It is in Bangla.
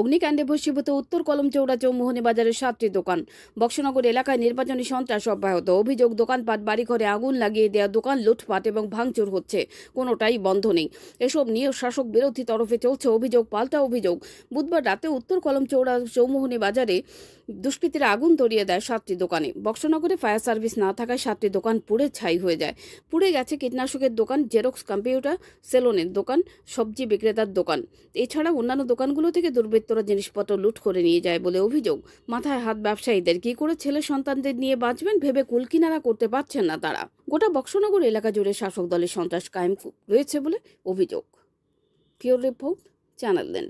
অগ্নিকাণ্ডে ভস্মীভূত উত্তর কলম চৌড়া চৌমোহনী বাজারের সাতটি দোকান বক্সনগর এলাকায় নির্বাচনী সন্ত্রাস অব্যাহত অভিযোগ দোকানপাট বাড়িঘরে আগুন লাগিয়ে দেওয়া দোকান লুটপাট এবং ভাঙচুর হচ্ছে কোনোটাই বন্ধ নেই এসব নিয়ে শাসক বিরোধী তরফে চলছে অভিযোগ পাল্টা অভিযোগ বুধবার রাতে উত্তর কলম চৌড়া চৌমোহনী বাজারে দুষ্কৃতীরা আগুন তরিয়ে দেয় সাতটি দোকানে বক্সনগরে ফায়ার সার্ভিস না থাকায় সাতটি দোকান পুড়ে ছাই হয়ে যায় পুড়ে গেছে কীটনাশকের দোকান জেরক্স কম্পিউটার সেলুনের দোকান সবজি বিক্রেতার দোকান এছাড়া অন্যান্য দোকানগুলো থেকে দুর্বৃত্ত দুর্বৃত্তরা জিনিসপত্র লুট করে নিয়ে যায় বলে অভিযোগ মাথায় হাত ব্যবসায়ীদের কি করে ছেলে সন্তানদের নিয়ে বাঁচবেন ভেবে কুলকিনারা করতে পারছেন না তারা গোটা বক্সনগর এলাকা জুড়ে শাসক দলের সন্ত্রাস কায়েম রয়েছে বলে অভিযোগ পিওর রিপোর্ট চ্যানেল দেন